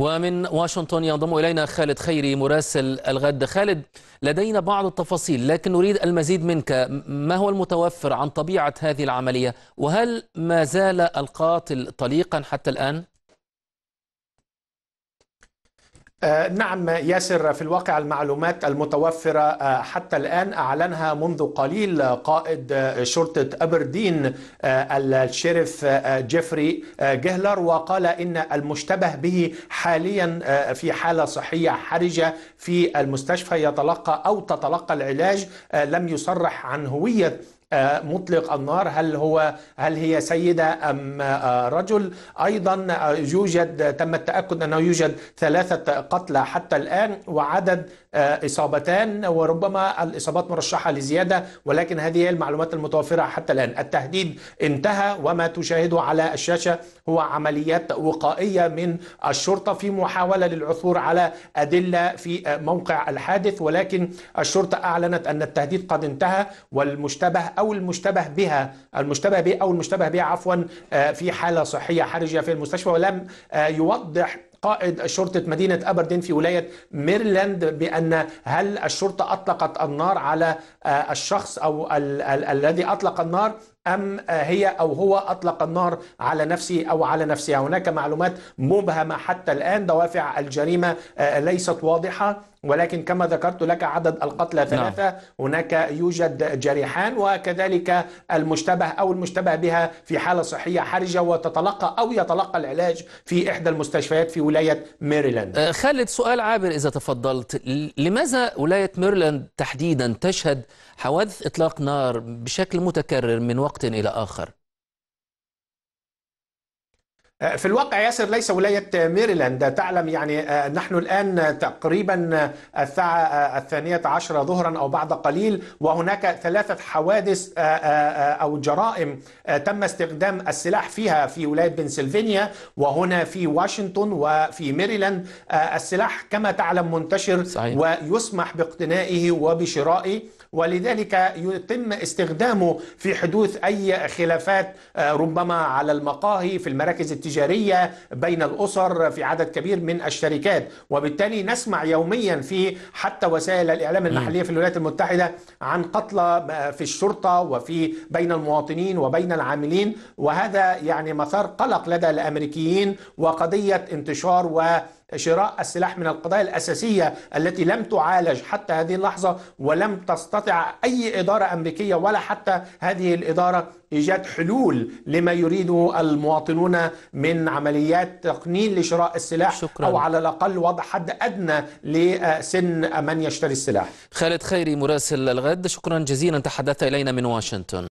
ومن واشنطن ينضم إلينا خالد خيري مراسل الغد خالد لدينا بعض التفاصيل لكن نريد المزيد منك ما هو المتوفر عن طبيعة هذه العملية وهل ما زال القاتل طليقا حتى الآن؟ آه، نعم ياسر في الواقع المعلومات المتوفرة آه، حتى الآن أعلنها منذ قليل قائد آه، شرطة أبردين الشريف جيفري جهلر وقال إن المشتبه به حاليا في حالة صحية حرجة في المستشفى يتلقى أو تتلقى العلاج لم يصرح عن هوية آه، مطلق النار هل هو هل هي سيدة أم آه، رجل أيضا آه، يوجد تم التأكد أنه يوجد ثلاثة قتلى حتى الآن وعدد إصابتان وربما الإصابات مرشحة لزيادة ولكن هذه هي المعلومات المتوفرة حتى الآن التهديد انتهى وما تشاهده على الشاشة هو عمليات وقائية من الشرطة في محاولة للعثور على أدلة في موقع الحادث ولكن الشرطة أعلنت أن التهديد قد انتهى والمشتبه او المشتبه بها المشتبه به او المشتبه بها عفوا آه، في حاله صحيه حرجه في المستشفى ولم آه، يوضح قائد شرطة مدينة أبردين في ولاية ميرلاند بأن هل الشرطة أطلقت النار على آه، الشخص أو ال- ال- الذي أطلق النار أم هي أو هو أطلق النار على نفسه أو على نفسها هناك معلومات مبهمة حتى الآن دوافع الجريمة آه، ليست واضحة ولكن كما ذكرت لك عدد القتلى نعم. ثلاثة نعم. هناك يوجد جريحان وكذلك المشتبه أو المشتبه بها في حالة صحية حرجة وتتلقى أو يتلقى العلاج في إحدى المستشفيات في ولاية ميريلاند آه، خالد سؤال عابر إذا تفضلت لماذا ولاية ميريلاند تحديدا تشهد حوادث إطلاق نار بشكل متكرر من وقت وقت إلى آخر آه، في الواقع ياسر ليس ولاية ميريلاند تعلم يعني آه، نحن الآن تقريبا آه، الساعة الثانية عشرة ظهرا أو بعد قليل وهناك ثلاثة حوادث أو جرائم تم استخدام السلاح فيها في ولاية بنسلفانيا وهنا في واشنطن وفي ميريلاند السلاح كما تعلم منتشر صحيح. ويسمح باقتنائه وبشرائه ولذلك يتم استخدامه في حدوث أي خلافات آه، ربما على المقاهي في المراكز التجارية بين الأسر في عدد كبير من الشركات وبالتالي نسمع يوميا في حتى وسائل الإعلام المحلية في الولايات المتحدة عن قتلى آه، في الشرطة وفي بين المواطنين وبين العاملين وهذا يعني مثار قلق لدى الأمريكيين وقضية انتشار و شراء السلاح من القضايا الأساسية التي لم تعالج حتى هذه اللحظة ولم تستطع أي إدارة أمريكية ولا حتى هذه الإدارة إيجاد حلول لما يريده المواطنون من عمليات تقنين لشراء السلاح شكرا. أو على الأقل وضع حد أدنى لسن من يشتري السلاح خالد خيري مراسل الغد شكرا جزيلا تحدثت إلينا من واشنطن